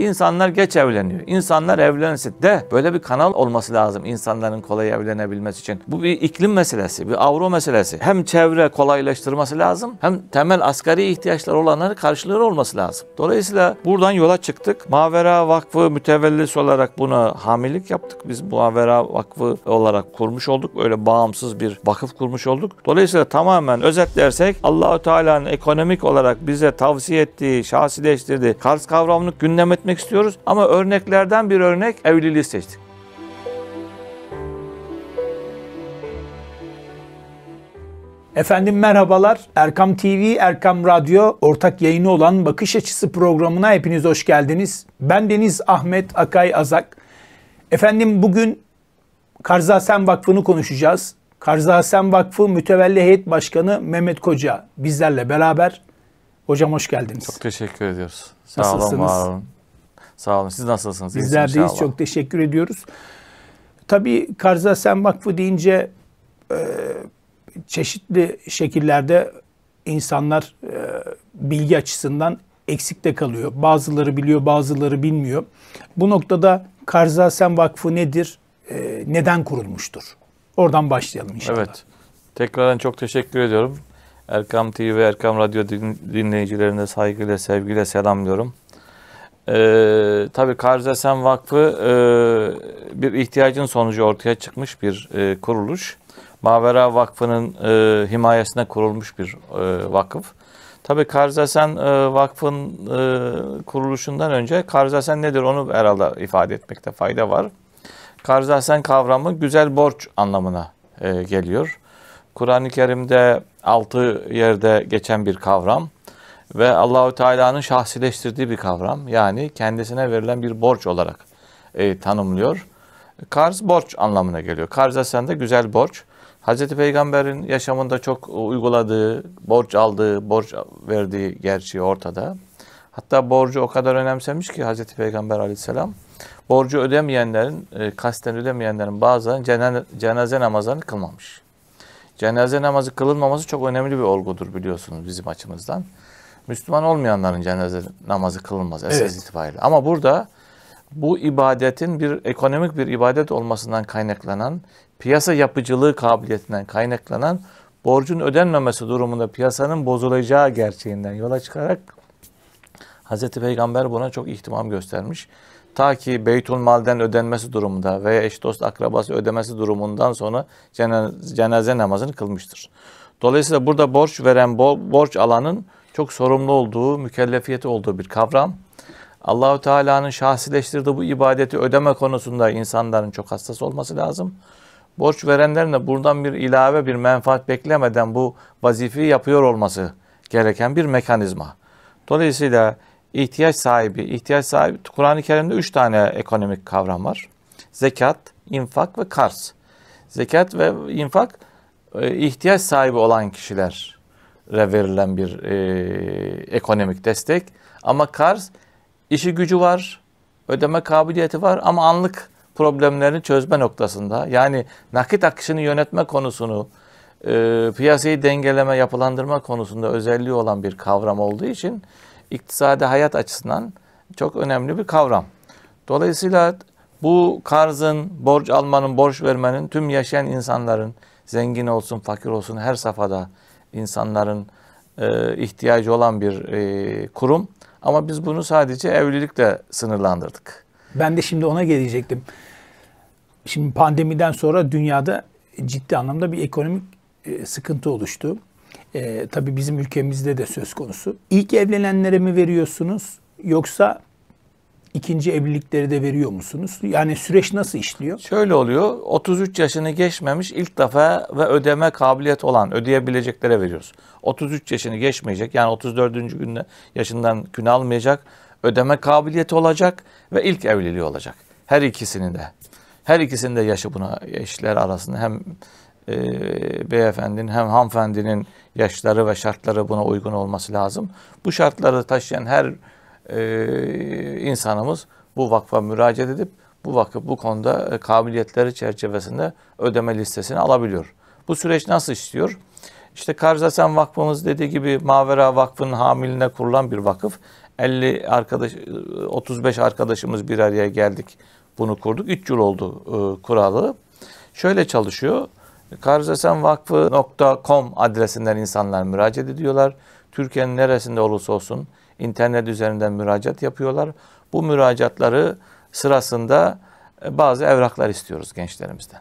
İnsanlar geç evleniyor. İnsanlar evlensin de böyle bir kanal olması lazım insanların kolay evlenebilmesi için. Bu bir iklim meselesi, bir avro meselesi. Hem çevre kolaylaştırması lazım hem temel asgari ihtiyaçlar olanları karşılıyor olması lazım. Dolayısıyla buradan yola çıktık. Mavera Vakfı mütevellisi olarak buna hamilik yaptık. Biz Mavera Vakfı olarak kurmuş olduk. Öyle bağımsız bir vakıf kurmuş olduk. Dolayısıyla tamamen özetlersek Allahü Teala'nın ekonomik olarak bize tavsiye ettiği, şahsileştirdiği Kars kavramını gündem etmek etmek istiyoruz. Ama örneklerden bir örnek evliliği seçtik. Efendim merhabalar. Erkam TV, Erkam Radyo ortak yayını olan Bakış Açısı programına hepiniz hoş geldiniz. Ben Deniz Ahmet Akay Azak. Efendim bugün Karzasen Vakfı'nı konuşacağız. Karzasen Vakfı Mütevelli Heyet Başkanı Mehmet Koca bizlerle beraber. Hocam hoş geldiniz. Çok teşekkür ediyoruz. Sağ Nasılsınız? olun, var olun. Sağ olun. Siz nasılsınız? Bizler deyiz. Çok teşekkür ediyoruz. Tabii Karza Sen Vakfı deyince e, çeşitli şekillerde insanlar e, bilgi açısından eksikte kalıyor. Bazıları biliyor, bazıları bilmiyor. Bu noktada Sen Vakfı nedir? E, neden kurulmuştur? Oradan başlayalım inşallah. Evet. Tekrardan çok teşekkür ediyorum. Erkam TV ve Erkam Radyo dinleyicilerine saygıyla, sevgiyle selamlıyorum. Ee, tabii Karzesen Vakfı e, bir ihtiyacın sonucu ortaya çıkmış bir e, kuruluş. Mavera Vakfı'nın e, himayesine kurulmuş bir e, vakıf. Tabii Karzesen e, Vakfı'nın e, kuruluşundan önce Karzesen nedir onu herhalde ifade etmekte fayda var. Karzesen kavramı güzel borç anlamına e, geliyor. Kur'an-ı Kerim'de altı yerde geçen bir kavram ve Allahu Teala'nın şahsileştirdiği bir kavram. Yani kendisine verilen bir borç olarak e, tanımlıyor. Karz borç anlamına geliyor. Karz aslında güzel borç. Hazreti Peygamber'in yaşamında çok uyguladığı, borç aldığı, borç verdiği gerçeği ortada. Hatta borcu o kadar önemsemiş ki Hazreti Peygamber aleyhisselam borcu ödemeyenlerin, e, kasten ödemeyenlerin bazen cenaze, cenaze namazlarını kılmamış. Cenaze namazı kılınmaması çok önemli bir olgudur biliyorsunuz bizim açımızdan. Müslüman olmayanların cenaze namazı kılınmaz esas evet. itibariyle. Ama burada bu ibadetin bir ekonomik bir ibadet olmasından kaynaklanan, piyasa yapıcılığı kabiliyetinden kaynaklanan borcun ödenmemesi durumunda piyasanın bozulacağı gerçeğinden yola çıkarak Hz. Peygamber buna çok ihtimam göstermiş. Ta ki beytul Mal'den ödenmesi durumunda veya eş dost akrabası ödemesi durumundan sonra cenaze namazını kılmıştır. Dolayısıyla burada borç veren, borç alanın çok sorumlu olduğu, mükellefiyeti olduğu bir kavram. Allahü Teala'nın şahsileştirdiği bu ibadeti ödeme konusunda insanların çok hassas olması lazım. Borç verenlerin de buradan bir ilave, bir menfaat beklemeden bu vazifeyi yapıyor olması gereken bir mekanizma. Dolayısıyla ihtiyaç sahibi, ihtiyaç sahibi Kur'an-ı Kerim'de üç tane ekonomik kavram var. Zekat, infak ve kars. Zekat ve infak e, ihtiyaç sahibi olan kişiler verilen bir e, ekonomik destek. Ama Kars işi gücü var, ödeme kabiliyeti var ama anlık problemlerini çözme noktasında yani nakit akışını yönetme konusunu e, piyasayı dengeleme, yapılandırma konusunda özelliği olan bir kavram olduğu için iktisadi hayat açısından çok önemli bir kavram. Dolayısıyla bu karzın, borç almanın, borç vermenin tüm yaşayan insanların zengin olsun, fakir olsun her safhada insanların e, ihtiyacı olan bir e, kurum. Ama biz bunu sadece evlilikle sınırlandırdık. Ben de şimdi ona gelecektim. Şimdi pandemiden sonra dünyada ciddi anlamda bir ekonomik e, sıkıntı oluştu. E, tabii bizim ülkemizde de söz konusu. İlk evlenenlere mi veriyorsunuz yoksa ikinci evlilikleri de veriyor musunuz? Yani süreç nasıl işliyor? Şöyle oluyor. 33 yaşını geçmemiş ilk defa ve ödeme kabiliyet olan ödeyebileceklere veriyoruz. 33 yaşını geçmeyecek yani 34. günde yaşından gün almayacak. Ödeme kabiliyeti olacak ve ilk evliliği olacak. Her ikisinin de. Her ikisinin de yaşı buna eşler arasında hem e, beyefendinin hem hanımefendinin yaşları ve şartları buna uygun olması lazım. Bu şartları taşıyan her e, insanımız bu vakfa müracaat edip bu vakıf bu konuda e, kabiliyetleri çerçevesinde ödeme listesini alabiliyor. Bu süreç nasıl işliyor? İşte Karzasen Vakfımız dediği gibi Mavera Vakfı'nın hamiline kurulan bir vakıf. 50 arkadaş, 35 e, arkadaşımız bir araya geldik. Bunu kurduk. 3 yıl oldu e, kuralı. Şöyle çalışıyor. Karzasenvakfı.com adresinden insanlar müracaat ediyorlar. Türkiye'nin neresinde olursa olsun internet üzerinden müracaat yapıyorlar. Bu müracaatları sırasında e, bazı evraklar istiyoruz gençlerimizden.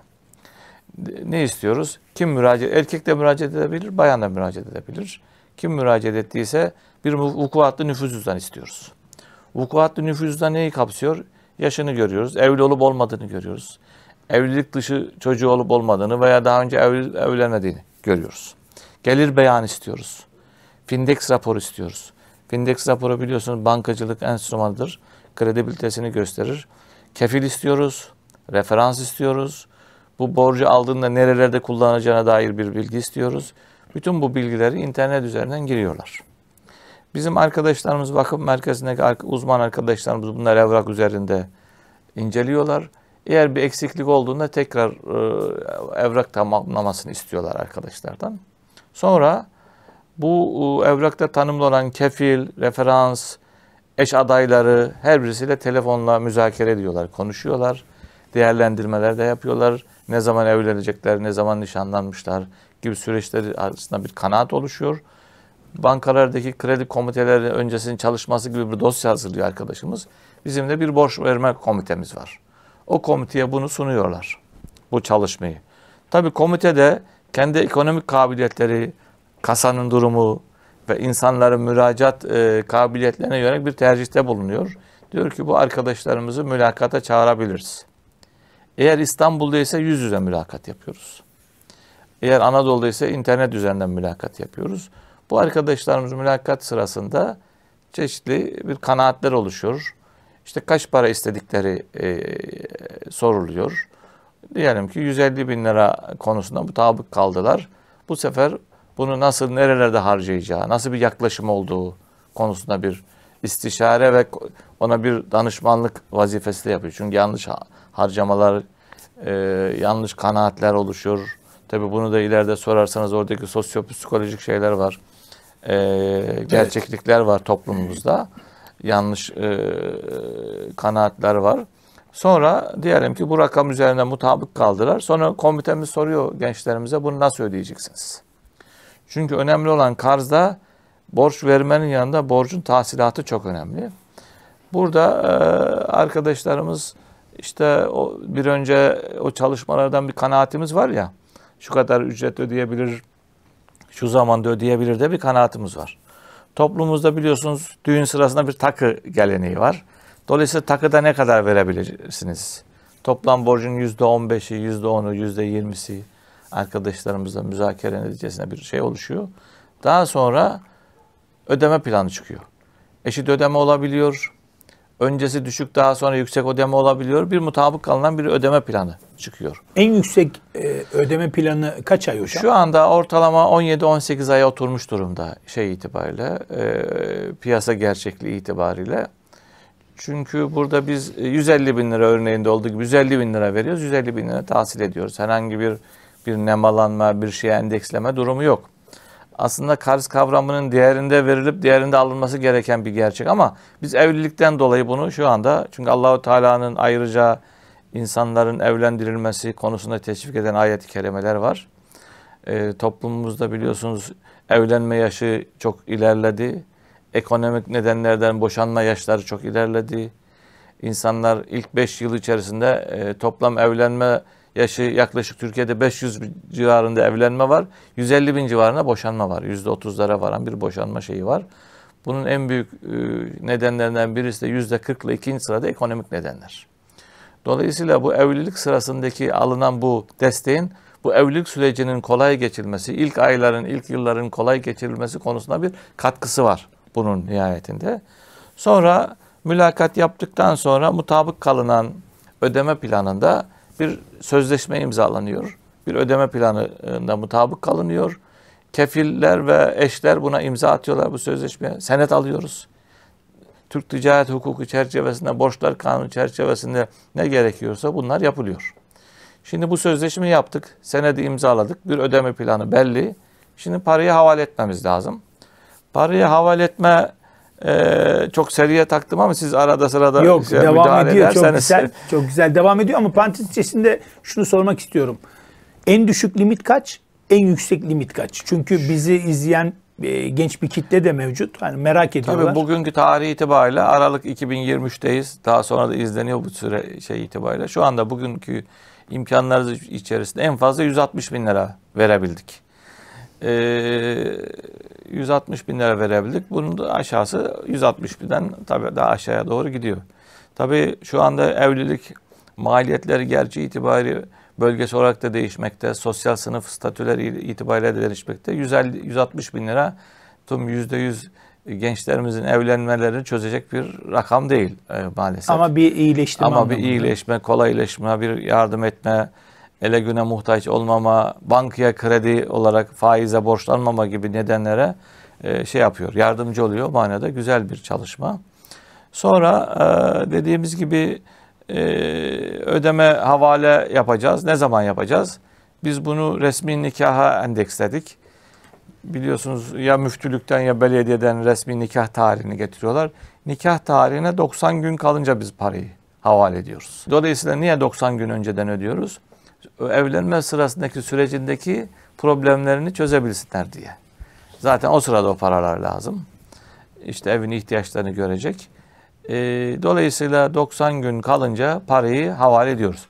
Ne istiyoruz? Kim müracaat, erkek de müracaat edebilir, bayan da müracaat edebilir. Kim müracaat ettiyse bir vukuatlı nüfuz cüzdanı istiyoruz. Vukuatlı nüfuz cüzdanı neyi kapsıyor? Yaşını görüyoruz, evli olup olmadığını görüyoruz. Evlilik dışı çocuğu olup olmadığını veya daha önce evli, evlenmediğini görüyoruz. Gelir beyan istiyoruz. Findex raporu istiyoruz. Findex raporu biliyorsunuz bankacılık enstrümanıdır. Kredibilitesini gösterir. Kefil istiyoruz, referans istiyoruz. Bu borcu aldığında nerelerde kullanacağına dair bir bilgi istiyoruz. Bütün bu bilgileri internet üzerinden giriyorlar. Bizim arkadaşlarımız vakıf merkezindeki uzman arkadaşlarımız bunlar evrak üzerinde inceliyorlar. Eğer bir eksiklik olduğunda tekrar e, evrak tamamlamasını istiyorlar arkadaşlardan. Sonra bu e, evrakta tanımlanan kefil, referans, eş adayları her birisiyle telefonla müzakere ediyorlar, konuşuyorlar. Değerlendirmeler de yapıyorlar. Ne zaman evlenecekler, ne zaman nişanlanmışlar gibi süreçler arasında bir kanaat oluşuyor. Bankalardaki kredi komitelerinin öncesinin çalışması gibi bir dosya hazırlıyor arkadaşımız. Bizim de bir borç verme komitemiz var. O komiteye bunu sunuyorlar, bu çalışmayı. Tabii komite de kendi ekonomik kabiliyetleri, kasanın durumu ve insanların müracaat e, kabiliyetlerine göre bir tercihte bulunuyor. Diyor ki bu arkadaşlarımızı mülakata çağırabiliriz. Eğer İstanbul'da ise yüz yüze mülakat yapıyoruz. Eğer Anadolu'da ise internet üzerinden mülakat yapıyoruz. Bu arkadaşlarımız mülakat sırasında çeşitli bir kanaatler oluşuyor. İşte kaç para istedikleri e, soruluyor. Diyelim ki 150 bin lira konusunda mutabık kaldılar. Bu sefer bunu nasıl nerelerde harcayacağı, nasıl bir yaklaşım olduğu konusunda bir istişare ve ona bir danışmanlık vazifesi de yapıyor. Çünkü yanlış harcamalar, e, yanlış kanaatler oluşuyor. Tabi bunu da ileride sorarsanız oradaki sosyopsikolojik şeyler var. E, gerçeklikler var toplumumuzda. Yanlış e, kanaatler var. Sonra diyelim ki bu rakam üzerine mutabık kaldılar. Sonra komitemiz soruyor gençlerimize bunu nasıl ödeyeceksiniz? Çünkü önemli olan karzda borç vermenin yanında borcun tahsilatı çok önemli. Burada e, arkadaşlarımız işte o bir önce o çalışmalardan bir kanaatimiz var ya. Şu kadar ücret ödeyebilir, şu zamanda ödeyebilir de bir kanaatimiz var. Toplumumuzda biliyorsunuz düğün sırasında bir takı geleneği var. Dolayısıyla takıda ne kadar verebilirsiniz? Toplam borcun %15'i, %10'u, %20'si arkadaşlarımızla müzakere neticesinde bir şey oluşuyor. Daha sonra ödeme planı çıkıyor. Eşit ödeme olabiliyor. Öncesi düşük daha sonra yüksek ödeme olabiliyor. Bir mutabık alınan bir ödeme planı çıkıyor. En yüksek e, ödeme planı kaç ay hocam? Şu anda ortalama 17-18 aya oturmuş durumda şey itibariyle e, piyasa gerçekliği itibariyle. Çünkü burada biz 150 bin lira örneğinde olduğu gibi 150 bin lira veriyoruz, 150 bin lira tahsil ediyoruz. Herhangi bir bir nemalanma, bir şey endeksleme durumu yok. Aslında karz kavramının diğerinde verilip diğerinde alınması gereken bir gerçek ama biz evlilikten dolayı bunu şu anda çünkü Allahu Teala'nın ayrıca insanların evlendirilmesi konusunda teşvik eden ayet-i kerimeler var. E, toplumumuzda biliyorsunuz evlenme yaşı çok ilerledi. Ekonomik nedenlerden boşanma yaşları çok ilerledi. İnsanlar ilk 5 yıl içerisinde e, toplam evlenme yaşı yaklaşık Türkiye'de 500 civarında evlenme var. 150 bin civarında boşanma var. %30'lara varan bir boşanma şeyi var. Bunun en büyük e, nedenlerinden birisi de %40 ile ikinci sırada ekonomik nedenler. Dolayısıyla bu evlilik sırasındaki alınan bu desteğin bu evlilik sürecinin kolay geçilmesi, ilk ayların, ilk yılların kolay geçirilmesi konusunda bir katkısı var bunun nihayetinde. Sonra mülakat yaptıktan sonra mutabık kalınan ödeme planında bir sözleşme imzalanıyor. Bir ödeme planına mutabık kalınıyor. Kefiller ve eşler buna imza atıyorlar bu sözleşmeye. Senet alıyoruz. Türk ticaret hukuku çerçevesinde, borçlar kanunu çerçevesinde ne gerekiyorsa bunlar yapılıyor. Şimdi bu sözleşme yaptık, senedi imzaladık, bir ödeme planı belli. Şimdi parayı havale etmemiz lazım. Parayı havale etme e, çok seriye taktım ama siz arada sırada Yok, şey, devam ediyor. Ederseniz. Çok güzel, çok güzel devam ediyor ama parantez içerisinde şunu sormak istiyorum. En düşük limit kaç? En yüksek limit kaç? Çünkü bizi izleyen e, genç bir kitle de mevcut. yani merak ediyorlar. Tabii bugünkü tarih itibariyle Aralık 2023'teyiz. Daha sonra da izleniyor bu süre şey itibariyle. Şu anda bugünkü imkanlarımız içerisinde en fazla 160 bin lira verebildik. 160 ee, bin lira verebildik. Bunun da aşağısı 160 binden tabii daha aşağıya doğru gidiyor. Tabii şu anda evlilik maliyetleri gerçi itibari bölgesi olarak da değişmekte. Sosyal sınıf statüleri itibariyle de değişmekte. 150, 160 bin lira tüm yüzde yüz gençlerimizin evlenmelerini çözecek bir rakam değil e, maalesef. Ama bir iyileştirme. Ama bir iyileşme, kolayleşme, bir yardım etme, ele güne muhtaç olmama, bankaya kredi olarak faize borçlanmama gibi nedenlere e, şey yapıyor, yardımcı oluyor. Manada güzel bir çalışma. Sonra e, dediğimiz gibi e, ödeme havale yapacağız. Ne zaman yapacağız? Biz bunu resmi nikaha endeksledik. Biliyorsunuz ya müftülükten ya belediyeden resmi nikah tarihini getiriyorlar. Nikah tarihine 90 gün kalınca biz parayı havale ediyoruz. Dolayısıyla niye 90 gün önceden ödüyoruz? evlenme sırasındaki sürecindeki problemlerini çözebilsinler diye. Zaten o sırada o paralar lazım. İşte evin ihtiyaçlarını görecek. Ee, dolayısıyla 90 gün kalınca parayı havale ediyoruz.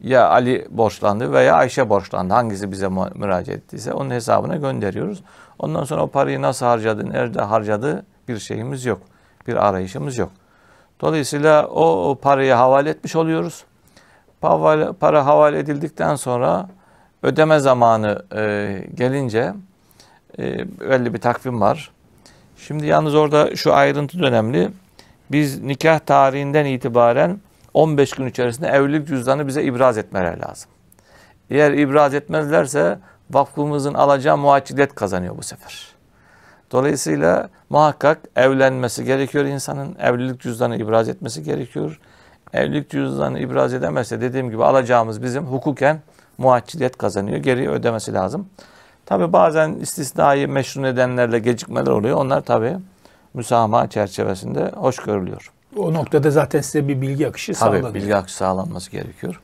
Ya Ali borçlandı veya Ayşe borçlandı. Hangisi bize müracaat ettiyse onun hesabına gönderiyoruz. Ondan sonra o parayı nasıl harcadı, nerede harcadı bir şeyimiz yok. Bir arayışımız yok. Dolayısıyla o parayı havale etmiş oluyoruz para havale edildikten sonra ödeme zamanı e, gelince e, belli bir takvim var. Şimdi yalnız orada şu ayrıntı önemli. Biz nikah tarihinden itibaren 15 gün içerisinde evlilik cüzdanı bize ibraz etmeler lazım. Eğer ibraz etmezlerse vakfımızın alacağı muhaccilet kazanıyor bu sefer. Dolayısıyla muhakkak evlenmesi gerekiyor insanın. Evlilik cüzdanı ibraz etmesi gerekiyor evlilik cüzdanı ibraz edemezse dediğim gibi alacağımız bizim hukuken muacciliyet kazanıyor. Geri ödemesi lazım. Tabi bazen istisnai meşru nedenlerle gecikmeler oluyor. Onlar tabi müsamaha çerçevesinde hoş görülüyor. O noktada zaten size bir bilgi akışı tabii, sağlanıyor. Tabii bilgi akışı sağlanması gerekiyor.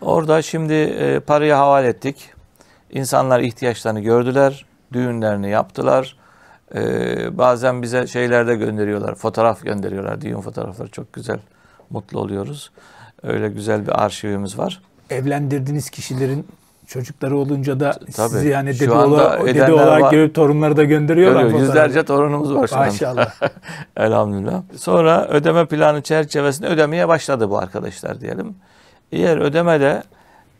Orada şimdi e, parayı havale ettik. İnsanlar ihtiyaçlarını gördüler. Düğünlerini yaptılar. E, bazen bize şeyler de gönderiyorlar. Fotoğraf gönderiyorlar. Düğün fotoğrafları çok güzel mutlu oluyoruz. Öyle güzel bir arşivimiz var. Evlendirdiğiniz kişilerin çocukları olunca da Tabii. sizi yani dede, ola, dede olarak görüp torunları da gönderiyorlar. Görüyor, yüzlerce torunumuz var şu an. Maşallah. Elhamdülillah. Sonra ödeme planı çerçevesinde ödemeye başladı bu arkadaşlar diyelim. Eğer ödemede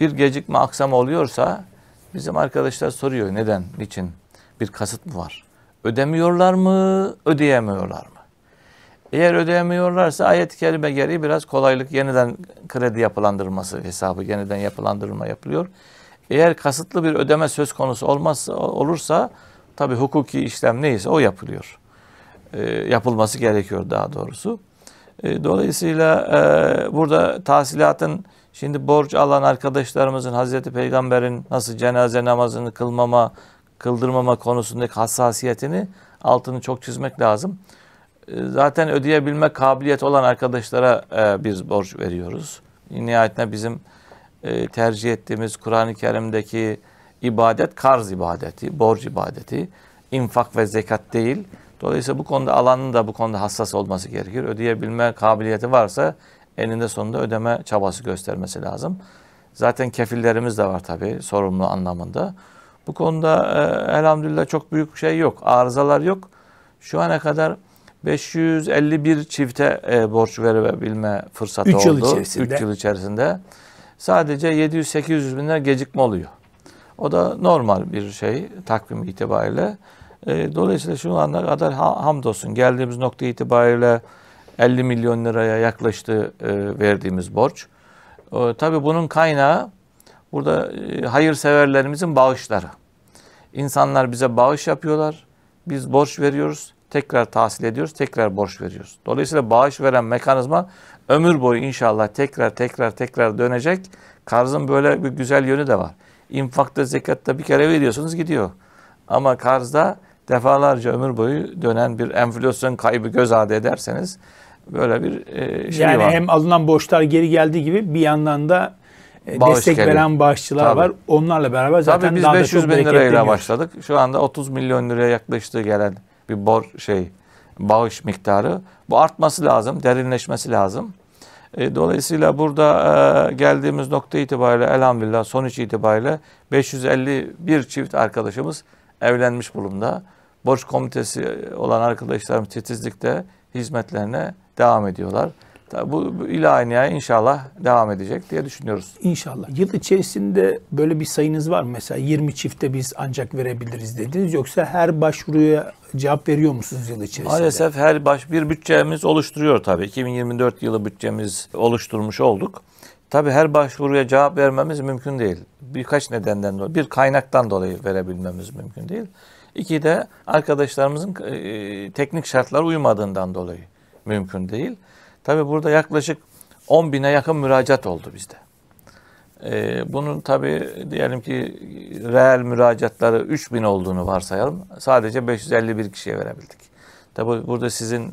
bir gecikme aksam oluyorsa bizim arkadaşlar soruyor neden, niçin bir kasıt mı var? Ödemiyorlar mı, ödeyemiyorlar mı? Eğer ödeyemiyorlarsa ayet-i kerime gereği biraz kolaylık yeniden kredi yapılandırılması hesabı yeniden yapılandırılma yapılıyor. Eğer kasıtlı bir ödeme söz konusu olmazsa olursa tabi hukuki işlem neyse o yapılıyor. E, yapılması gerekiyor daha doğrusu. E, dolayısıyla e, burada tahsilatın şimdi borç alan arkadaşlarımızın Hazreti Peygamber'in nasıl cenaze namazını kılmama, kıldırmama konusundaki hassasiyetini altını çok çizmek lazım zaten ödeyebilme kabiliyet olan arkadaşlara e, biz borç veriyoruz. Nihayetinde bizim e, tercih ettiğimiz Kur'an-ı Kerim'deki ibadet karz ibadeti, borç ibadeti, infak ve zekat değil. Dolayısıyla bu konuda alanın da bu konuda hassas olması gerekir. Ödeyebilme kabiliyeti varsa eninde sonunda ödeme çabası göstermesi lazım. Zaten kefillerimiz de var tabii sorumlu anlamında. Bu konuda e, elhamdülillah çok büyük şey yok, arızalar yok. Şu ana kadar 551 çifte e, borç verebilme fırsatı 3 oldu. Içerisinde. 3 yıl içerisinde. Sadece 700-800 binler gecikme oluyor. O da normal bir şey takvim itibariyle. E, dolayısıyla şu anda kadar ha, hamdolsun geldiğimiz nokta itibariyle 50 milyon liraya yaklaştı e, verdiğimiz borç. E, tabii bunun kaynağı burada e, hayırseverlerimizin bağışları. İnsanlar bize bağış yapıyorlar. Biz borç veriyoruz tekrar tahsil ediyoruz, tekrar borç veriyoruz. Dolayısıyla bağış veren mekanizma ömür boyu inşallah tekrar tekrar tekrar dönecek. Karzın böyle bir güzel yönü de var. İnfakta, zekatta bir kere veriyorsunuz gidiyor. Ama karzda defalarca ömür boyu dönen bir enflasyon kaybı göz ardı ederseniz böyle bir e, şey yani var. Yani hem alınan borçlar geri geldiği gibi bir yandan da e, Bağış destek geliyor. veren bağışçılar Tabii. var. Onlarla beraber zaten Tabii biz daha 500 da çok bin lirayla başladık. Şu anda 30 milyon liraya yaklaştığı gelen bir bor şey bağış miktarı. Bu artması lazım, derinleşmesi lazım. E, dolayısıyla burada e, geldiğimiz nokta itibariyle elhamdülillah sonuç itibariyle 551 çift arkadaşımız evlenmiş bulumda. Borç komitesi olan arkadaşlarım titizlikle hizmetlerine devam ediyorlar. Tabii bu, ilahi ila inşallah devam edecek diye düşünüyoruz. İnşallah. Yıl içerisinde böyle bir sayınız var mı? Mesela 20 çifte biz ancak verebiliriz dediniz. Yoksa her başvuruya cevap veriyor musunuz yıl içerisinde? Maalesef her baş bir bütçemiz oluşturuyor tabii. 2024 yılı bütçemiz oluşturmuş olduk. Tabii her başvuruya cevap vermemiz mümkün değil. Birkaç nedenden dolayı, bir kaynaktan dolayı verebilmemiz mümkün değil. İki de arkadaşlarımızın e, teknik şartlar uymadığından dolayı mümkün değil. Tabi burada yaklaşık 10 bine yakın müracaat oldu bizde. Ee, bunun tabi diyelim ki reel müracaatları 3 bin olduğunu varsayalım. Sadece 551 kişiye verebildik. Tabi burada sizin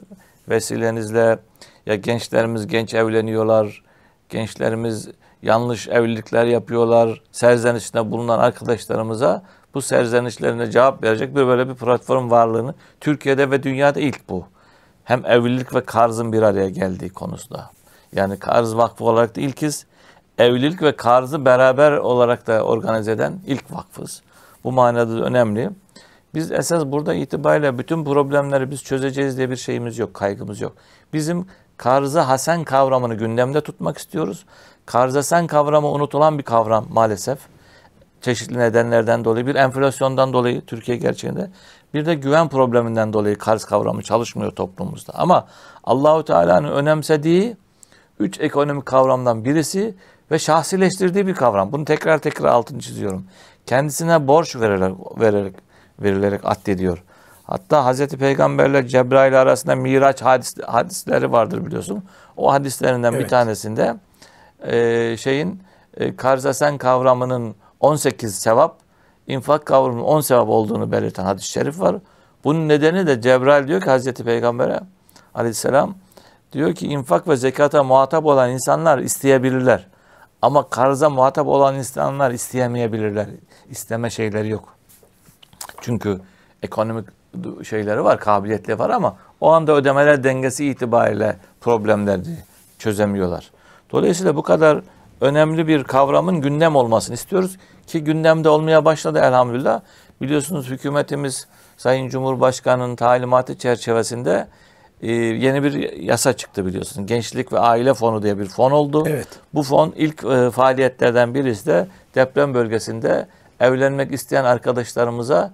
vesilenizle ya gençlerimiz genç evleniyorlar, gençlerimiz yanlış evlilikler yapıyorlar, serzenişte bulunan arkadaşlarımıza bu serzenişlerine cevap verecek bir böyle bir platform varlığını Türkiye'de ve dünyada ilk bu hem evlilik ve karzın bir araya geldiği konusunda. Yani Karz Vakfı olarak da ilkiz. Evlilik ve karzı beraber olarak da organize eden ilk vakfız. Bu manada da önemli. Biz esas burada itibariyle bütün problemleri biz çözeceğiz diye bir şeyimiz yok, kaygımız yok. Bizim karzı hasen kavramını gündemde tutmak istiyoruz. Karz hasen kavramı unutulan bir kavram maalesef. Çeşitli nedenlerden dolayı, bir enflasyondan dolayı Türkiye gerçeğinde bir de güven probleminden dolayı karz kavramı çalışmıyor toplumumuzda. Ama Allahu Teala'nın önemsediği üç ekonomik kavramdan birisi ve şahsileştirdiği bir kavram. Bunu tekrar tekrar altını çiziyorum. Kendisine borç vererek, vererek, verilerek addediyor. Hatta Hz. Peygamberle Cebrail arasında Miraç hadis, hadisleri vardır biliyorsun. O hadislerinden evet. bir tanesinde e, şeyin e, karzasen kavramının 18 sevap infak kavramının on sevap olduğunu belirten hadis-i şerif var. Bunun nedeni de Cebrail diyor ki Hazreti Peygamber'e aleyhisselam diyor ki infak ve zekata muhatap olan insanlar isteyebilirler. Ama karza muhatap olan insanlar isteyemeyebilirler. İsteme şeyleri yok. Çünkü ekonomik şeyleri var, kabiliyetleri var ama o anda ödemeler dengesi itibariyle problemleri çözemiyorlar. Dolayısıyla bu kadar önemli bir kavramın gündem olmasını istiyoruz. Ki gündemde olmaya başladı elhamdülillah. Biliyorsunuz hükümetimiz Sayın Cumhurbaşkanı'nın talimatı çerçevesinde e, yeni bir yasa çıktı biliyorsunuz. Gençlik ve Aile Fonu diye bir fon oldu. Evet. Bu fon ilk e, faaliyetlerden birisi de deprem bölgesinde evlenmek isteyen arkadaşlarımıza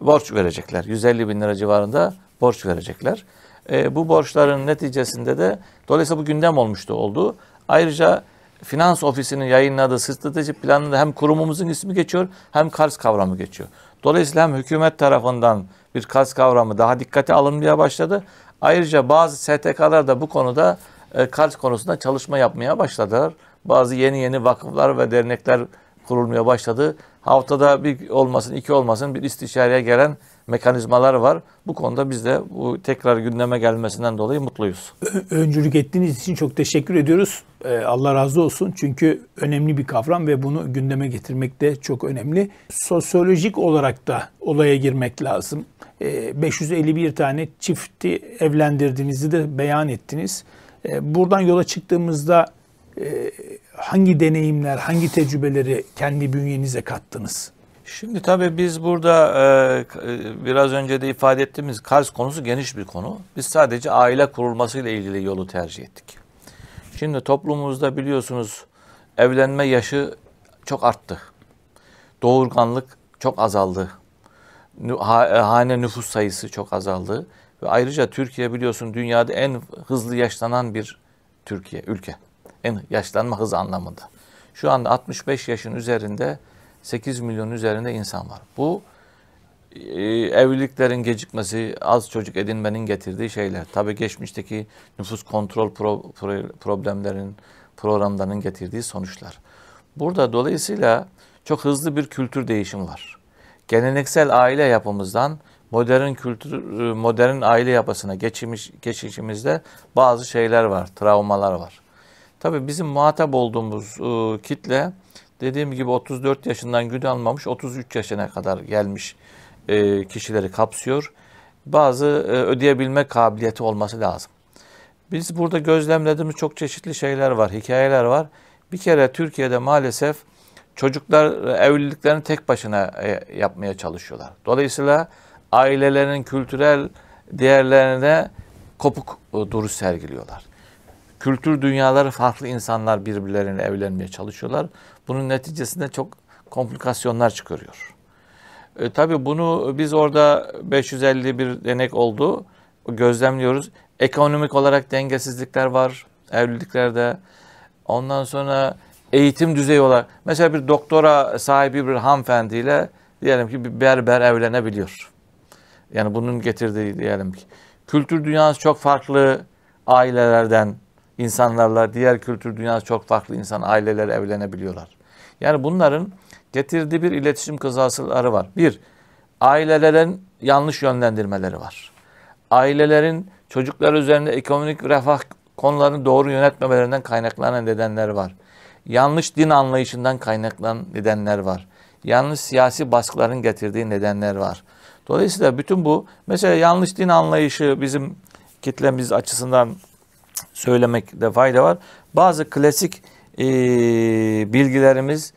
borç verecekler. 150 bin lira civarında borç verecekler. E, bu borçların neticesinde de dolayısıyla bu gündem olmuştu oldu. Ayrıca Finans Ofisi'nin yayınladığı strateji planında hem kurumumuzun ismi geçiyor hem Kars kavramı geçiyor. Dolayısıyla hem hükümet tarafından bir Kars kavramı daha dikkate alınmaya başladı. Ayrıca bazı STK'lar da bu konuda e, Kars konusunda çalışma yapmaya başladılar. Bazı yeni yeni vakıflar ve dernekler kurulmaya başladı. Haftada bir olmasın iki olmasın bir istişareye gelen mekanizmalar var. Bu konuda biz de bu tekrar gündeme gelmesinden dolayı mutluyuz. Öncülük ettiğiniz için çok teşekkür ediyoruz. E, Allah razı olsun çünkü önemli bir kavram ve bunu gündeme getirmek de çok önemli. Sosyolojik olarak da olaya girmek lazım. 551 e, tane çifti evlendirdiğinizi de beyan ettiniz. E, buradan yola çıktığımızda hangi deneyimler, hangi tecrübeleri kendi bünyenize kattınız? Şimdi tabii biz burada e, e, biraz önce de ifade ettiğimiz Kars konusu geniş bir konu. Biz sadece aile kurulmasıyla ilgili yolu tercih ettik. Şimdi toplumumuzda biliyorsunuz evlenme yaşı çok arttı. Doğurganlık çok azaldı. E, hane nüfus sayısı çok azaldı. Ve ayrıca Türkiye biliyorsun dünyada en hızlı yaşlanan bir Türkiye, ülke. En yaşlanma hızı anlamında. Şu anda 65 yaşın üzerinde 8 milyon üzerinde insan var. Bu e, evliliklerin gecikmesi, az çocuk edinmenin getirdiği şeyler. Tabi geçmişteki nüfus kontrol pro, pro, problemlerin, programlarının getirdiği sonuçlar. Burada dolayısıyla çok hızlı bir kültür değişim var. Geleneksel aile yapımızdan modern kültür e, modern aile yapısına geçmiş geçişimizde bazı şeyler var, travmalar var. Tabi bizim muhatap olduğumuz e, kitle Dediğim gibi 34 yaşından gün almamış 33 yaşına kadar gelmiş e, kişileri kapsıyor. Bazı e, ödeyebilme kabiliyeti olması lazım. Biz burada gözlemlediğimiz çok çeşitli şeyler var, hikayeler var. Bir kere Türkiye'de maalesef çocuklar e, evliliklerini tek başına e, yapmaya çalışıyorlar. Dolayısıyla ailelerin kültürel değerlerine kopuk e, duruş sergiliyorlar. Kültür dünyaları farklı insanlar birbirlerine evlenmeye çalışıyorlar. Bunun neticesinde çok komplikasyonlar çıkarıyor. E, tabii bunu biz orada 551 denek oldu. Gözlemliyoruz. Ekonomik olarak dengesizlikler var evliliklerde. Ondan sonra eğitim düzeyi olarak. Mesela bir doktora sahibi bir hanımefendiyle diyelim ki bir berber evlenebiliyor. Yani bunun getirdiği diyelim ki. Kültür dünyası çok farklı ailelerden insanlarla diğer kültür dünyası çok farklı insan aileler evlenebiliyorlar. Yani bunların getirdiği bir iletişim kazasıları var. Bir, ailelerin yanlış yönlendirmeleri var. Ailelerin çocuklar üzerinde ekonomik refah konularını doğru yönetmemelerinden kaynaklanan nedenler var. Yanlış din anlayışından kaynaklanan nedenler var. Yanlış siyasi baskıların getirdiği nedenler var. Dolayısıyla bütün bu mesela yanlış din anlayışı bizim kitlemiz açısından söylemekte fayda var. Bazı klasik e, bilgilerimiz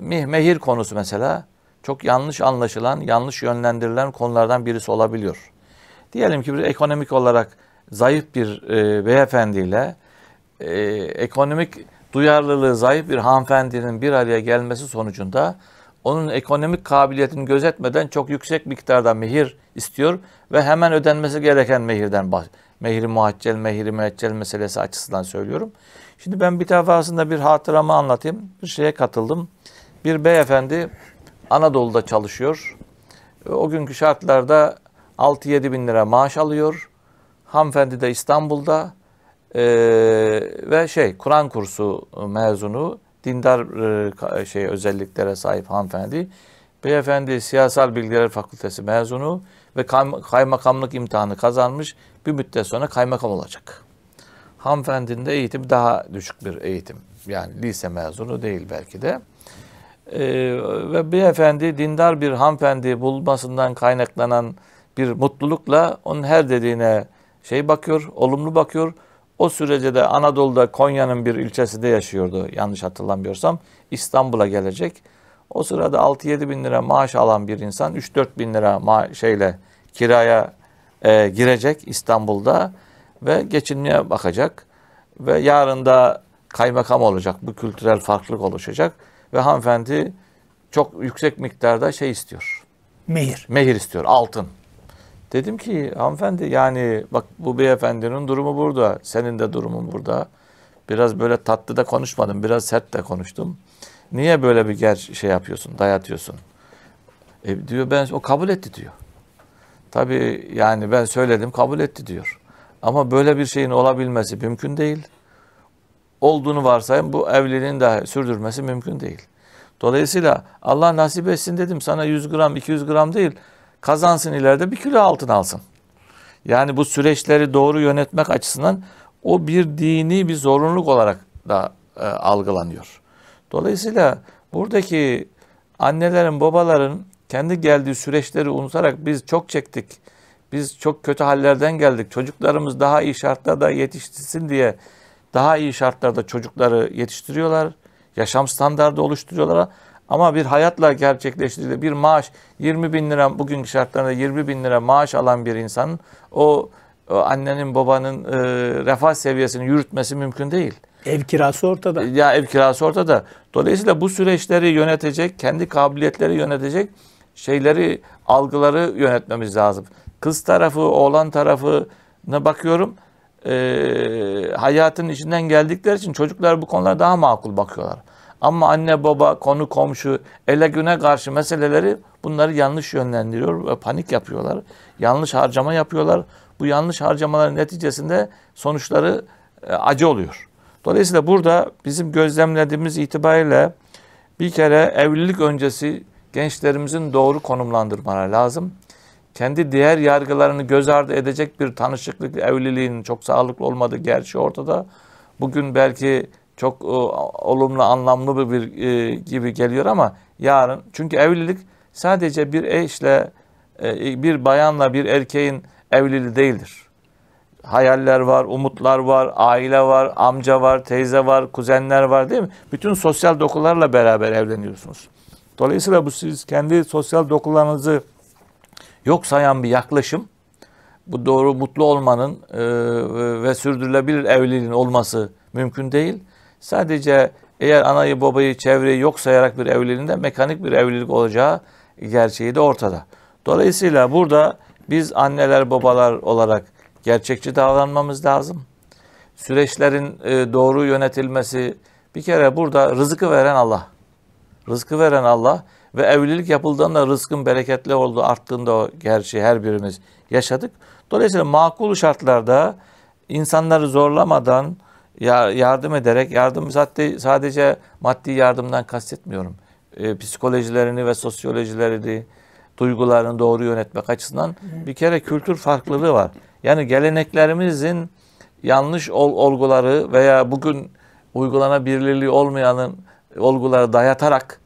mehir konusu mesela çok yanlış anlaşılan, yanlış yönlendirilen konulardan birisi olabiliyor. Diyelim ki bir ekonomik olarak zayıf bir e, beyefendiyle e, ekonomik duyarlılığı zayıf bir hanımefendinin bir araya gelmesi sonucunda onun ekonomik kabiliyetini gözetmeden çok yüksek miktarda mehir istiyor ve hemen ödenmesi gereken mehirden mehir muhaccel, mehir müeccel meselesi açısından söylüyorum. Şimdi ben bir defasında bir hatıramı anlatayım. Bir şeye katıldım. Bir beyefendi Anadolu'da çalışıyor. O günkü şartlarda 6-7 bin lira maaş alıyor. Hanımefendi de İstanbul'da ee, ve şey Kur'an kursu mezunu dindar e, şey özelliklere sahip hanımefendi. Beyefendi Siyasal Bilgiler Fakültesi mezunu ve kaymakamlık imtihanı kazanmış. Bir müddet sonra kaymakam olacak. Hanımefendinin de eğitim daha düşük bir eğitim. Yani lise mezunu değil belki de. Ee, ve efendi dindar bir hanımefendi bulmasından kaynaklanan bir mutlulukla onun her dediğine şey bakıyor, olumlu bakıyor. O sürece de Anadolu'da Konya'nın bir ilçesinde yaşıyordu yanlış hatırlamıyorsam. İstanbul'a gelecek. O sırada 6-7 bin lira maaş alan bir insan 3-4 bin lira ma- şeyle kiraya e, girecek İstanbul'da ve geçinmeye bakacak ve yarın da kaymakam olacak. Bu kültürel farklılık oluşacak ve hanımefendi çok yüksek miktarda şey istiyor. Mehir. Mehir istiyor, altın. Dedim ki hanımefendi yani bak bu beyefendinin durumu burada. Senin de durumun burada. Biraz böyle tatlı da konuşmadım. Biraz sert de konuştum. Niye böyle bir ger şey yapıyorsun, dayatıyorsun? E diyor ben o kabul etti diyor. Tabii yani ben söyledim kabul etti diyor. Ama böyle bir şeyin olabilmesi mümkün değil. Olduğunu varsayın bu evliliğin de sürdürmesi mümkün değil. Dolayısıyla Allah nasip etsin dedim sana 100 gram 200 gram değil kazansın ileride bir kilo altın alsın. Yani bu süreçleri doğru yönetmek açısından o bir dini bir zorunluluk olarak da e, algılanıyor. Dolayısıyla buradaki annelerin babaların kendi geldiği süreçleri unutarak biz çok çektik biz çok kötü hallerden geldik. Çocuklarımız daha iyi şartlarda yetiştirsin diye daha iyi şartlarda çocukları yetiştiriyorlar. Yaşam standardı oluşturuyorlar. Ama bir hayatla gerçekleştirdiği bir maaş 20 bin lira bugünkü şartlarında 20 bin lira maaş alan bir insanın o, o annenin babanın e, refah seviyesini yürütmesi mümkün değil. Ev kirası ortada. Ya ev kirası ortada. Dolayısıyla bu süreçleri yönetecek, kendi kabiliyetleri yönetecek şeyleri, algıları yönetmemiz lazım kız tarafı, oğlan tarafına bakıyorum. E, hayatın içinden geldikleri için çocuklar bu konulara daha makul bakıyorlar. Ama anne baba, konu komşu, ele güne karşı meseleleri bunları yanlış yönlendiriyor ve panik yapıyorlar. Yanlış harcama yapıyorlar. Bu yanlış harcamaların neticesinde sonuçları e, acı oluyor. Dolayısıyla burada bizim gözlemlediğimiz itibariyle bir kere evlilik öncesi gençlerimizin doğru konumlandırmaları lazım kendi diğer yargılarını göz ardı edecek bir tanışıklık evliliğin çok sağlıklı olmadığı gerçi ortada. Bugün belki çok e, olumlu anlamlı bir e, gibi geliyor ama yarın çünkü evlilik sadece bir eşle e, bir bayanla bir erkeğin evliliği değildir. Hayaller var, umutlar var, aile var, amca var, teyze var, kuzenler var değil mi? Bütün sosyal dokularla beraber evleniyorsunuz. Dolayısıyla bu siz kendi sosyal dokularınızı yok sayan bir yaklaşım bu doğru mutlu olmanın e, ve sürdürülebilir evliliğin olması mümkün değil. Sadece eğer anayı babayı çevreyi yok sayarak bir evliliğinde mekanik bir evlilik olacağı gerçeği de ortada. Dolayısıyla burada biz anneler babalar olarak gerçekçi davranmamız lazım. Süreçlerin e, doğru yönetilmesi bir kere burada rızkı veren Allah. Rızkı veren Allah ve evlilik yapıldığında rızkın bereketli olduğu arttığında o gerçeği her birimiz yaşadık. Dolayısıyla makul şartlarda insanları zorlamadan yardım ederek yardım sadece maddi yardımdan kastetmiyorum. Ee, psikolojilerini ve sosyolojilerini duygularını doğru yönetmek açısından bir kere kültür farklılığı var. Yani geleneklerimizin yanlış ol, olguları veya bugün uygulanabilirliği olmayanın olguları dayatarak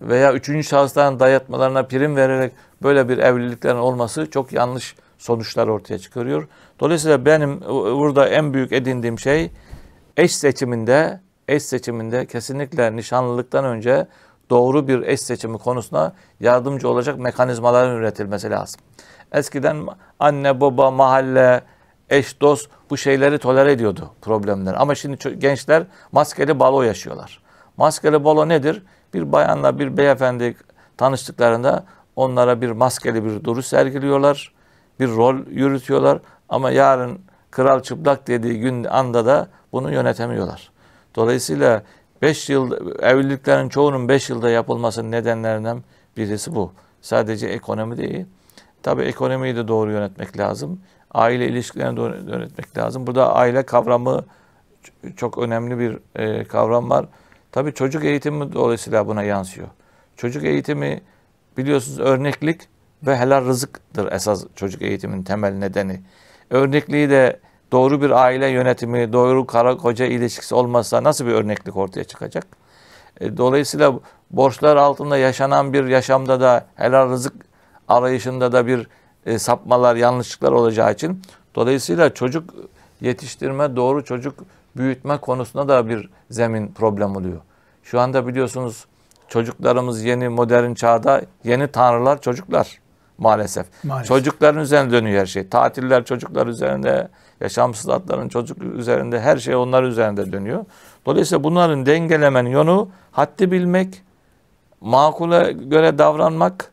veya üçüncü şahısların dayatmalarına prim vererek böyle bir evliliklerin olması çok yanlış sonuçlar ortaya çıkarıyor. Dolayısıyla benim burada en büyük edindiğim şey eş seçiminde eş seçiminde kesinlikle nişanlılıktan önce doğru bir eş seçimi konusuna yardımcı olacak mekanizmaların üretilmesi lazım. Eskiden anne, baba, mahalle, eş, dost bu şeyleri tolere ediyordu problemler. Ama şimdi gençler maskeli balo yaşıyorlar. Maskeli balo nedir? bir bayanla bir beyefendi tanıştıklarında onlara bir maskeli bir duruş sergiliyorlar. Bir rol yürütüyorlar ama yarın kral çıplak dediği gün anda da bunu yönetemiyorlar. Dolayısıyla 5 yıl evliliklerin çoğunun 5 yılda yapılmasının nedenlerinden birisi bu. Sadece ekonomi değil. Tabii ekonomiyi de doğru yönetmek lazım. Aile ilişkilerini doğru yönetmek lazım. Burada aile kavramı çok önemli bir e, kavram var. Tabii çocuk eğitimi dolayısıyla buna yansıyor. Çocuk eğitimi biliyorsunuz örneklik ve helal rızıktır esas çocuk eğitiminin temel nedeni. Örnekliği de doğru bir aile yönetimi, doğru kara koca ilişkisi olmazsa nasıl bir örneklik ortaya çıkacak? E, dolayısıyla borçlar altında yaşanan bir yaşamda da helal rızık arayışında da bir e, sapmalar, yanlışlıklar olacağı için dolayısıyla çocuk yetiştirme, doğru çocuk büyütme konusunda da bir zemin problem oluyor. Şu anda biliyorsunuz çocuklarımız yeni modern çağda yeni tanrılar çocuklar maalesef. maalesef. Çocukların üzerine dönüyor her şey. Tatiller çocuklar üzerinde, yaşam sıfatların çocuk üzerinde, her şey onlar üzerinde dönüyor. Dolayısıyla bunların dengelemenin yolu haddi bilmek, makule göre davranmak,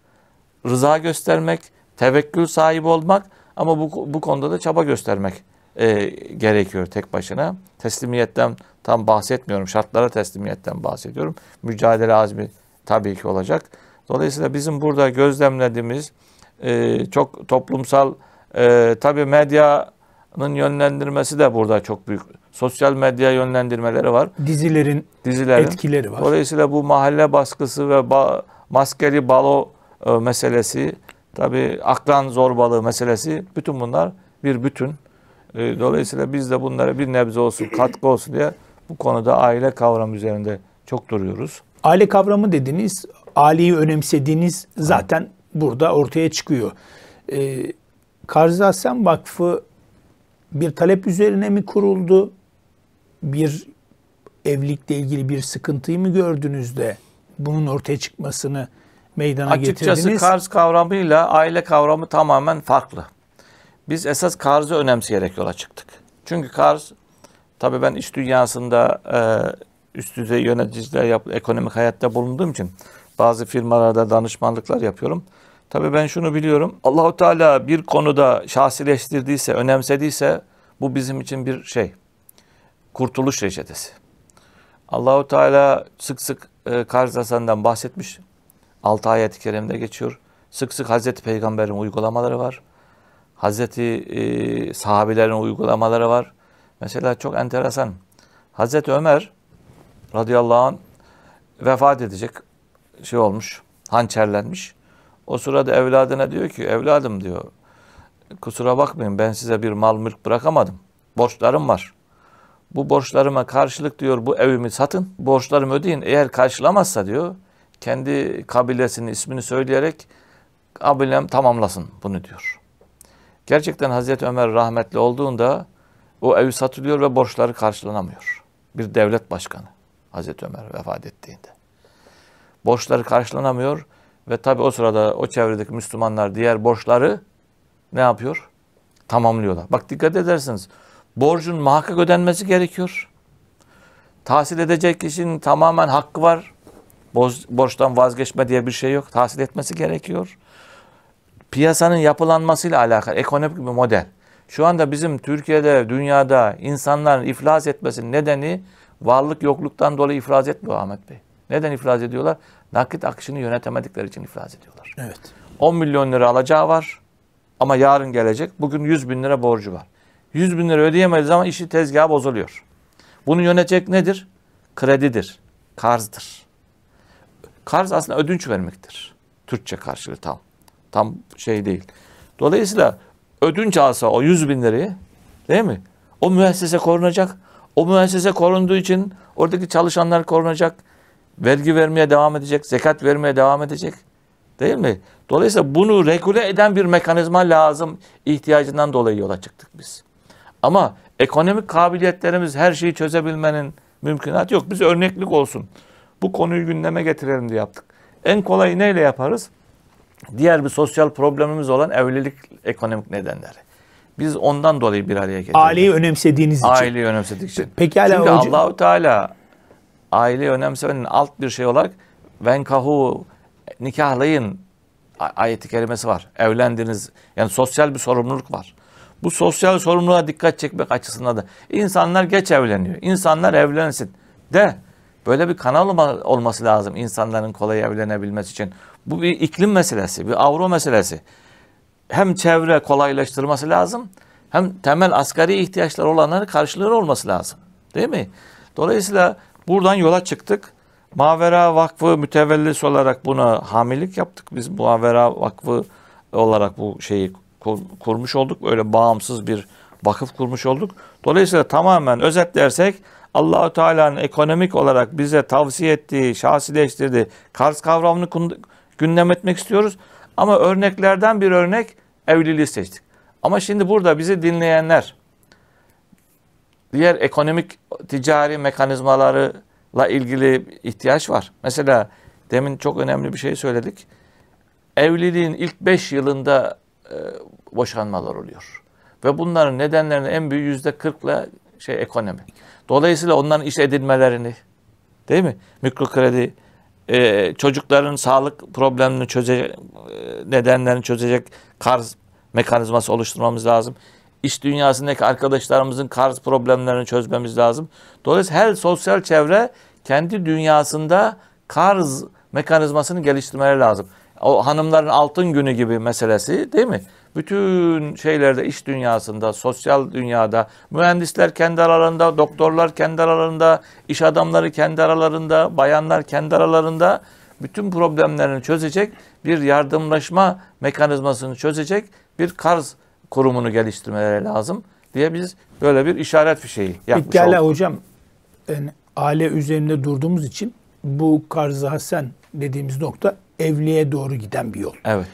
rıza göstermek, tevekkül sahibi olmak ama bu, bu konuda da çaba göstermek e, gerekiyor tek başına. Teslimiyetten tam bahsetmiyorum. Şartlara teslimiyetten bahsediyorum. Mücadele azmi tabii ki olacak. Dolayısıyla bizim burada gözlemlediğimiz e, çok toplumsal e, tabii medyanın yönlendirmesi de burada çok büyük. Sosyal medya yönlendirmeleri var. Dizilerin, Dizilerin. etkileri var. Dolayısıyla bu mahalle baskısı ve ba maskeli balo e, meselesi, tabii akran zorbalığı meselesi bütün bunlar bir bütün. E, dolayısıyla biz de bunlara bir nebze olsun, katkı olsun diye bu konuda aile kavramı üzerinde çok duruyoruz. Aile kavramı dediniz, aileyi önemsediğiniz zaten evet. burada ortaya çıkıyor. Ee, Karz Vakfı bir talep üzerine mi kuruldu? Bir evlilikle ilgili bir sıkıntıyı mı gördünüz de bunun ortaya çıkmasını meydana Açıkçası getirdiniz? Açıkçası Kars kavramıyla aile kavramı tamamen farklı. Biz esas Karz'ı önemseyerek yola çıktık. Çünkü Karz, tabii ben iş dünyasında e, üst düzey yöneticiler, yap, ekonomik hayatta bulunduğum için bazı firmalarda danışmanlıklar yapıyorum. Tabii ben şunu biliyorum. Allahu Teala bir konuda şahsileştirdiyse, önemsediyse bu bizim için bir şey. Kurtuluş reçetesi. Allahu Teala sık sık e, Karz Hasan'dan bahsetmiş. 6 ayet-i kerimde geçiyor. Sık sık Hazreti Peygamber'in uygulamaları var. Hazreti e, sahabilerin uygulamaları var. Mesela çok enteresan. Hazreti Ömer radıyallahu an vefat edecek şey olmuş, hançerlenmiş. O sırada evladına diyor ki, evladım diyor, kusura bakmayın ben size bir mal mülk bırakamadım. Borçlarım var. Bu borçlarıma karşılık diyor bu evimi satın, borçlarımı ödeyin. Eğer karşılamazsa diyor, kendi kabilesinin ismini söyleyerek kabilem tamamlasın bunu diyor. Gerçekten Hazreti Ömer rahmetli olduğunda o evi satılıyor ve borçları karşılanamıyor. Bir devlet başkanı Hazreti Ömer vefat ettiğinde. Borçları karşılanamıyor ve tabi o sırada o çevredeki Müslümanlar diğer borçları ne yapıyor? Tamamlıyorlar. Bak dikkat edersiniz. Borcun muhakkak ödenmesi gerekiyor. Tahsil edecek kişinin tamamen hakkı var. Borç, borçtan vazgeçme diye bir şey yok. Tahsil etmesi gerekiyor piyasanın yapılanmasıyla alakalı ekonomik bir model. Şu anda bizim Türkiye'de, dünyada insanların iflas etmesinin nedeni varlık yokluktan dolayı iflas etmiyor Ahmet Bey. Neden iflas ediyorlar? Nakit akışını yönetemedikleri için iflas ediyorlar. Evet. 10 milyon lira alacağı var ama yarın gelecek. Bugün 100 bin lira borcu var. 100 bin lira ödeyemediği zaman işi tezgahı bozuluyor. Bunu yönetecek nedir? Kredidir, karzdır. Karz aslında ödünç vermektir. Türkçe karşılığı tam. Tam şey değil. Dolayısıyla ödünç alsa o 100 bin lirayı değil mi? O müessese korunacak. O müessese korunduğu için oradaki çalışanlar korunacak. Vergi vermeye devam edecek. Zekat vermeye devam edecek. Değil mi? Dolayısıyla bunu regüle eden bir mekanizma lazım ihtiyacından dolayı yola çıktık biz. Ama ekonomik kabiliyetlerimiz her şeyi çözebilmenin mümkünatı yok. Biz örneklik olsun. Bu konuyu gündeme getirelim diye yaptık. En kolayı neyle yaparız? Diğer bir sosyal problemimiz olan evlilik ekonomik nedenleri. Biz ondan dolayı bir araya getirdik. Aileyi önemsediğiniz için. Aileyi önemsedik için. Peki hala Çünkü Allahu Teala aileyi önemsemenin alt bir şey olarak venkahu nikahlayın ayeti kerimesi var. Evlendiniz. Yani sosyal bir sorumluluk var. Bu sosyal sorumluluğa dikkat çekmek açısından da insanlar geç evleniyor. İnsanlar evlensin de Böyle bir kanal olması lazım insanların kolay evlenebilmesi için. Bu bir iklim meselesi, bir avro meselesi. Hem çevre kolaylaştırması lazım, hem temel asgari ihtiyaçlar olanları karşılıyor olması lazım. Değil mi? Dolayısıyla buradan yola çıktık. Mavera Vakfı mütevellisi olarak buna hamilik yaptık. Biz Mavera Vakfı olarak bu şeyi kurmuş olduk. Öyle bağımsız bir vakıf kurmuş olduk. Dolayısıyla tamamen özetlersek Allahu Teala'nın ekonomik olarak bize tavsiye ettiği, şahsileştirdiği Kars kavramını gündem etmek istiyoruz. Ama örneklerden bir örnek evliliği seçtik. Ama şimdi burada bizi dinleyenler diğer ekonomik ticari mekanizmalarla ilgili ihtiyaç var. Mesela demin çok önemli bir şey söyledik. Evliliğin ilk 5 yılında e, boşanmalar oluyor. Ve bunların nedenlerinin en büyük yüzde 40 ile şey ekonomi. Dolayısıyla onların iş edinmelerini değil mi? Mikro kredi, e, çocukların sağlık problemini çözecek, nedenlerini çözecek karz mekanizması oluşturmamız lazım. İş dünyasındaki arkadaşlarımızın karz problemlerini çözmemiz lazım. Dolayısıyla her sosyal çevre kendi dünyasında karz mekanizmasını geliştirmeleri lazım. O hanımların altın günü gibi meselesi değil mi? Bütün şeylerde, iş dünyasında, sosyal dünyada, mühendisler kendi aralarında, doktorlar kendi aralarında, iş adamları kendi aralarında, bayanlar kendi aralarında bütün problemlerini çözecek bir yardımlaşma mekanizmasını çözecek bir karz kurumunu geliştirmeleri lazım diye biz böyle bir işaret fişeği yapmış Pekala olduk. hocam yani aile üzerinde durduğumuz için bu karz-ı dediğimiz nokta evliliğe doğru giden bir yol. Evet.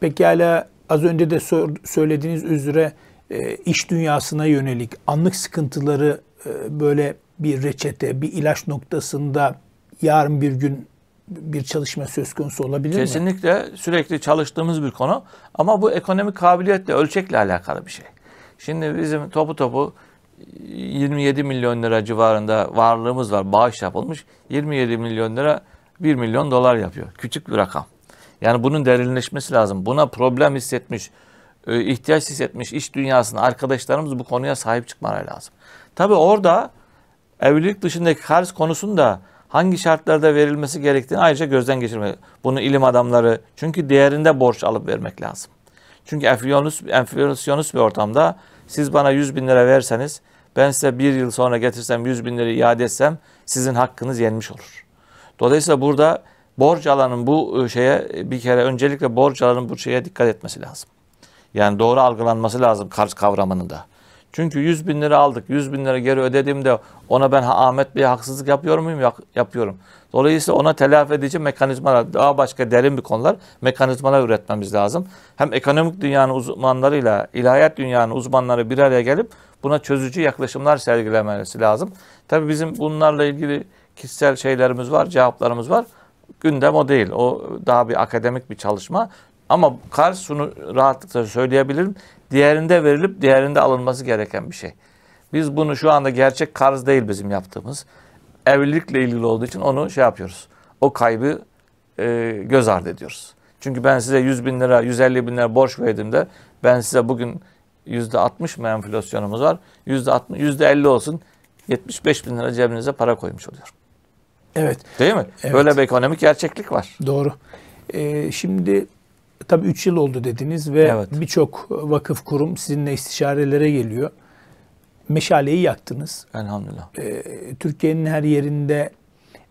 Pekala az önce de söylediğiniz üzere e, iş dünyasına yönelik anlık sıkıntıları e, böyle bir reçete, bir ilaç noktasında yarın bir gün bir çalışma söz konusu olabilir Kesinlikle mi? Kesinlikle sürekli çalıştığımız bir konu ama bu ekonomik kabiliyetle, ölçekle alakalı bir şey. Şimdi bizim topu topu 27 e, milyon lira civarında varlığımız var, bağış yapılmış. 27 milyon lira 1 milyon dolar yapıyor. Küçük bir rakam. Yani bunun derinleşmesi lazım. Buna problem hissetmiş, e, ihtiyaç hissetmiş iş dünyasında arkadaşlarımız bu konuya sahip çıkmaları lazım. Tabi orada evlilik dışındaki harç konusunda hangi şartlarda verilmesi gerektiğini ayrıca gözden geçirmek. Bunu ilim adamları çünkü değerinde borç alıp vermek lazım. Çünkü enflasyonist, enflasyonist bir ortamda siz bana 100 bin lira verseniz ben size bir yıl sonra getirsem 100 bin lira iade etsem sizin hakkınız yenmiş olur. Dolayısıyla burada borç alanın bu e, şeye e, bir kere öncelikle borç alanın bu şeye dikkat etmesi lazım. Yani doğru algılanması lazım karz kavramını da. Çünkü 100 bin lira aldık. 100 bin lira geri ödediğimde ona ben Ahmet Bey'e haksızlık yapıyor muyum? Yapıyorum. Dolayısıyla ona telafi edici mekanizmalar, daha başka derin bir konular, mekanizmalar üretmemiz lazım. Hem ekonomik dünyanın uzmanlarıyla, ilahiyat dünyanın uzmanları bir araya gelip buna çözücü yaklaşımlar sergilemesi lazım. Tabii bizim bunlarla ilgili kişisel şeylerimiz var, cevaplarımız var gündem o değil. O daha bir akademik bir çalışma. Ama Kars şunu rahatlıkla söyleyebilirim. Diğerinde verilip diğerinde alınması gereken bir şey. Biz bunu şu anda gerçek Kars değil bizim yaptığımız. Evlilikle ilgili olduğu için onu şey yapıyoruz. O kaybı e, göz ardı ediyoruz. Çünkü ben size 100 bin lira, 150 bin lira borç verdim de ben size bugün yüzde 60 mı enflasyonumuz var? Yüzde 60, yüzde 50 olsun 75 bin lira cebinize para koymuş oluyorum. Evet. Değil mi? Evet. Böyle bir ekonomik gerçeklik var. Doğru. Ee, şimdi tabii 3 yıl oldu dediniz ve evet. birçok vakıf kurum sizinle istişarelere geliyor. Meşaleyi yaktınız. Elhamdülillah. Ee, Türkiye'nin her yerinde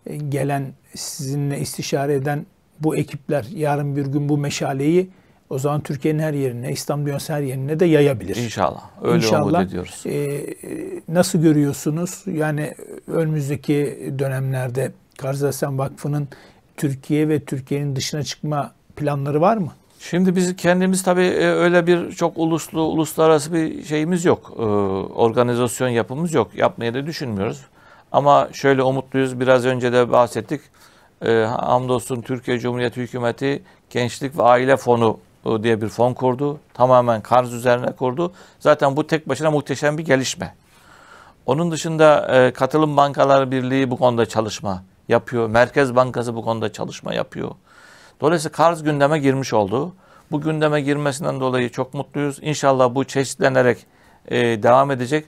e, gelen sizinle istişare eden bu ekipler yarın bir gün bu meşaleyi o zaman Türkiye'nin her yerine, İslam dünyası her yerine de yayabilir. İnşallah. Öyle İnşallah. umut ediyoruz. E, e, nasıl görüyorsunuz? Yani önümüzdeki dönemlerde Karzasyan Vakfı'nın Türkiye ve Türkiye'nin dışına çıkma planları var mı? Şimdi biz kendimiz tabii e, öyle bir çok uluslu, uluslararası bir şeyimiz yok. Ee, organizasyon yapımız yok. Yapmayı da düşünmüyoruz. Ama şöyle umutluyuz. Biraz önce de bahsettik. Ee, hamdolsun Türkiye Cumhuriyeti Hükümeti Gençlik ve Aile Fonu diye bir fon kurdu. Tamamen karz üzerine kurdu. Zaten bu tek başına muhteşem bir gelişme. Onun dışında e, Katılım Bankalar Birliği bu konuda çalışma yapıyor. Merkez Bankası bu konuda çalışma yapıyor. Dolayısıyla karz gündeme girmiş oldu. Bu gündeme girmesinden dolayı çok mutluyuz. İnşallah bu çeşitlenerek e, devam edecek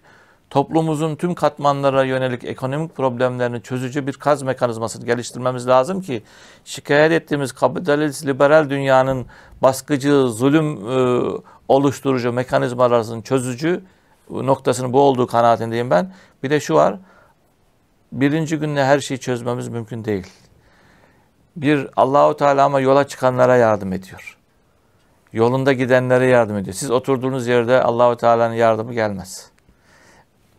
toplumumuzun tüm katmanlara yönelik ekonomik problemlerini çözücü bir kaz mekanizması geliştirmemiz lazım ki şikayet ettiğimiz kapitalist liberal dünyanın baskıcı, zulüm e, oluşturucu mekanizmalarının çözücü noktasının bu olduğu kanaatindeyim ben. Bir de şu var. Birinci günde her şeyi çözmemiz mümkün değil. Bir Allahu Teala ama yola çıkanlara yardım ediyor. Yolunda gidenlere yardım ediyor. Siz oturduğunuz yerde Allahu Teala'nın yardımı gelmez.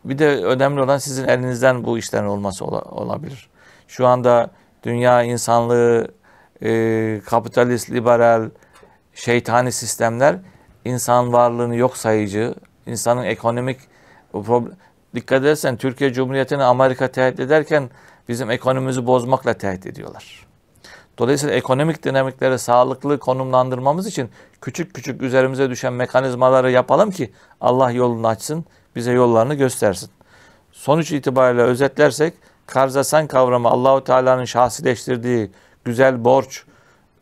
Bir de önemli olan sizin elinizden bu işlerin olması olabilir. Şu anda dünya insanlığı e, kapitalist, liberal, şeytani sistemler insan varlığını yok sayıcı, insanın ekonomik problem... Dikkat edersen Türkiye Cumhuriyeti'ni Amerika tehdit ederken bizim ekonomimizi bozmakla tehdit ediyorlar. Dolayısıyla ekonomik dinamikleri sağlıklı konumlandırmamız için küçük küçük üzerimize düşen mekanizmaları yapalım ki Allah yolunu açsın, bize yollarını göstersin. Sonuç itibariyle özetlersek karzasan kavramı Allahu Teala'nın şahsileştirdiği güzel borç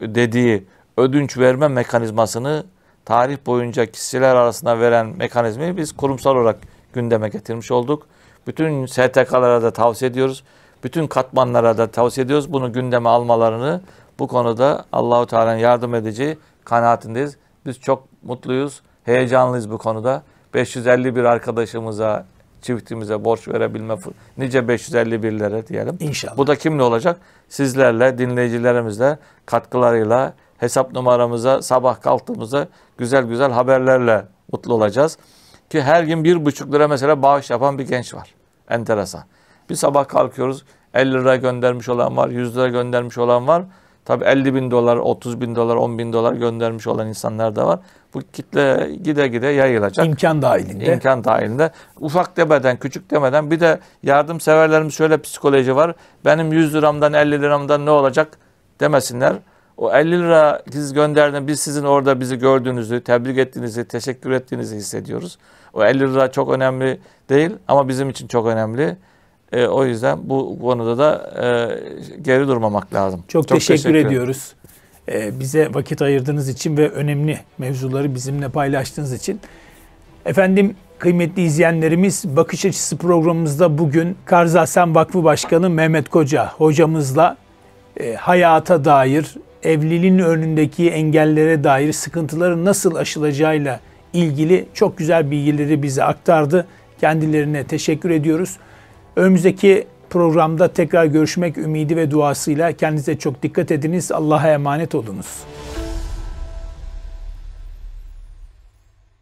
dediği ödünç verme mekanizmasını tarih boyunca kişiler arasında veren mekanizmayı biz kurumsal olarak gündeme getirmiş olduk. Bütün STK'lara da tavsiye ediyoruz. Bütün katmanlara da tavsiye ediyoruz. Bunu gündeme almalarını bu konuda Allahu Teala'nın yardım edeceği kanaatindeyiz. Biz çok mutluyuz, heyecanlıyız bu konuda. 551 arkadaşımıza, çiftimize borç verebilme nice 551'lere diyelim. İnşallah. Bu da kimle olacak? Sizlerle, dinleyicilerimizle, katkılarıyla, hesap numaramıza, sabah kalktığımızda güzel güzel haberlerle mutlu olacağız. Ki her gün bir buçuk lira mesela bağış yapan bir genç var. Enteresan. Bir sabah kalkıyoruz 50 lira göndermiş olan var, 100 lira göndermiş olan var. Tabi 50 bin dolar, 30 bin dolar, 10 bin dolar göndermiş olan insanlar da var. Bu kitle gide gide yayılacak. İmkan dahilinde. İmkan dahilinde. Ufak demeden, küçük demeden bir de yardımseverlerin şöyle psikoloji var. Benim 100 liramdan 50 liramdan ne olacak demesinler. O 50 lira siz gönderdiğiniz, biz sizin orada bizi gördüğünüzü, tebrik ettiğinizi, teşekkür ettiğinizi hissediyoruz. O 50 lira çok önemli değil ama bizim için çok önemli. E, o yüzden bu konuda da e, geri durmamak lazım. Çok, Çok teşekkür, teşekkür ediyoruz. E, bize vakit ayırdığınız için ve önemli mevzuları bizimle paylaştığınız için. Efendim kıymetli izleyenlerimiz Bakış Açısı programımızda bugün Karzasen Vakfı Başkanı Mehmet Koca hocamızla e, hayata dair, evliliğin önündeki engellere dair sıkıntıların nasıl aşılacağıyla ilgili çok güzel bilgileri bize aktardı. Kendilerine teşekkür ediyoruz. Önümüzdeki programda tekrar görüşmek ümidi ve duasıyla kendinize çok dikkat ediniz. Allah'a emanet olunuz.